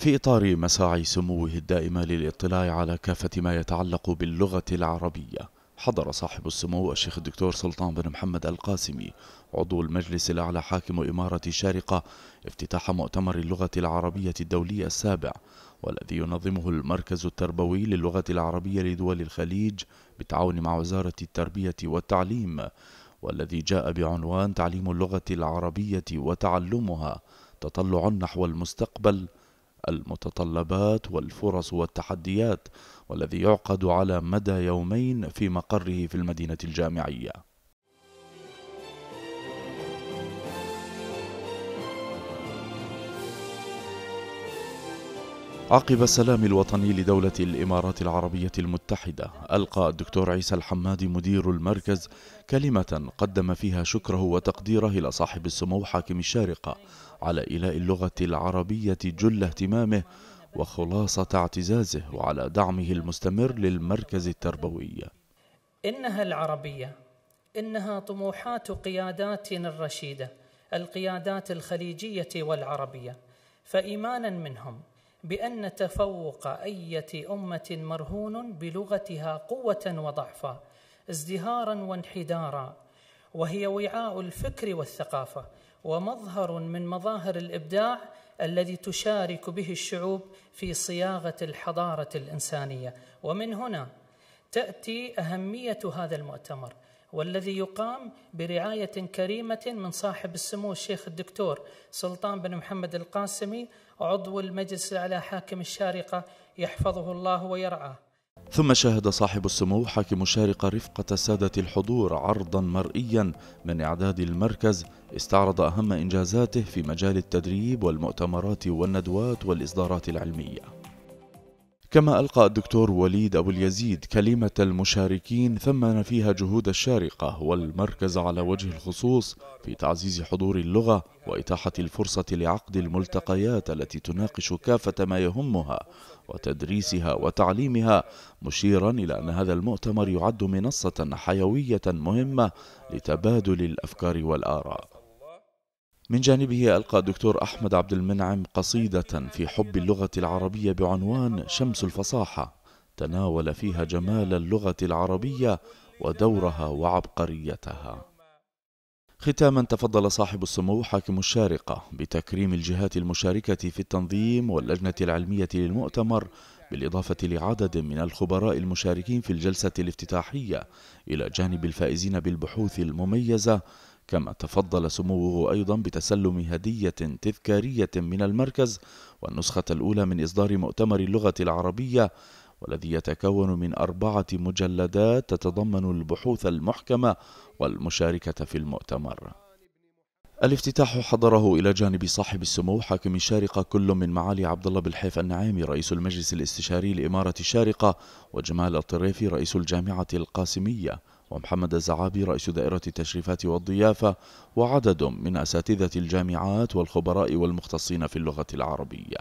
في إطار مساعي سموه الدائمة للاطلاع على كافة ما يتعلق باللغة العربية حضر صاحب السمو الشيخ الدكتور سلطان بن محمد القاسمي عضو المجلس الأعلى حاكم إمارة شارقة افتتاح مؤتمر اللغة العربية الدولي السابع والذي ينظمه المركز التربوي للغة العربية لدول الخليج بالتعاون مع وزارة التربية والتعليم والذي جاء بعنوان تعليم اللغة العربية وتعلمها تطلع نحو المستقبل المتطلبات والفرص والتحديات والذي يعقد على مدى يومين في مقره في المدينة الجامعية عقب السلام الوطني لدولة الإمارات العربية المتحدة ألقى الدكتور عيسى الحمادي مدير المركز كلمة قدم فيها شكره وتقديره إلى صاحب السمو حاكم الشارقة على إلاء اللغة العربية جل اهتمامه وخلاصة اعتزازه وعلى دعمه المستمر للمركز التربوي إنها العربية إنها طموحات قياداتنا الرشيدة القيادات الخليجية والعربية فإيمانا منهم بأن تفوق أية أمة مرهون بلغتها قوة وضعفا ازدهارا وانحدارا وهي وعاء الفكر والثقافة ومظهر من مظاهر الإبداع الذي تشارك به الشعوب في صياغة الحضارة الإنسانية ومن هنا تأتي أهمية هذا المؤتمر والذي يقام برعاية كريمة من صاحب السمو الشيخ الدكتور سلطان بن محمد القاسمي عضو المجلس على حاكم الشارقة يحفظه الله ويرعاه ثم شاهد صاحب السمو حاكم الشارقة رفقة سادة الحضور عرضا مرئيا من إعداد المركز استعرض أهم إنجازاته في مجال التدريب والمؤتمرات والندوات والإصدارات العلمية كما ألقى الدكتور وليد أبو اليزيد كلمة المشاركين ثمن فيها جهود الشارقة والمركز على وجه الخصوص في تعزيز حضور اللغة وإتاحة الفرصة لعقد الملتقيات التي تناقش كافة ما يهمها وتدريسها وتعليمها مشيرا إلى أن هذا المؤتمر يعد منصة حيوية مهمة لتبادل الأفكار والآراء من جانبه ألقى الدكتور أحمد عبد المنعم قصيدة في حب اللغة العربية بعنوان شمس الفصاحة تناول فيها جمال اللغة العربية ودورها وعبقريتها ختاما تفضل صاحب السمو حاكم الشارقة بتكريم الجهات المشاركة في التنظيم واللجنة العلمية للمؤتمر بالإضافة لعدد من الخبراء المشاركين في الجلسة الافتتاحية إلى جانب الفائزين بالبحوث المميزة كما تفضل سموه أيضا بتسلم هدية تذكارية من المركز والنسخة الأولى من إصدار مؤتمر اللغة العربية والذي يتكون من أربعة مجلدات تتضمن البحوث المحكمة والمشاركة في المؤتمر الافتتاح حضره إلى جانب صاحب السمو حاكم الشارقة كل من معالي عبد الله بالحيف النعيمي رئيس المجلس الاستشاري لإمارة الشارقة وجمال الطريفي رئيس الجامعة القاسمية ومحمد الزعابي رئيس دائرة التشريفات والضيافة وعدد من أساتذة الجامعات والخبراء والمختصين في اللغة العربية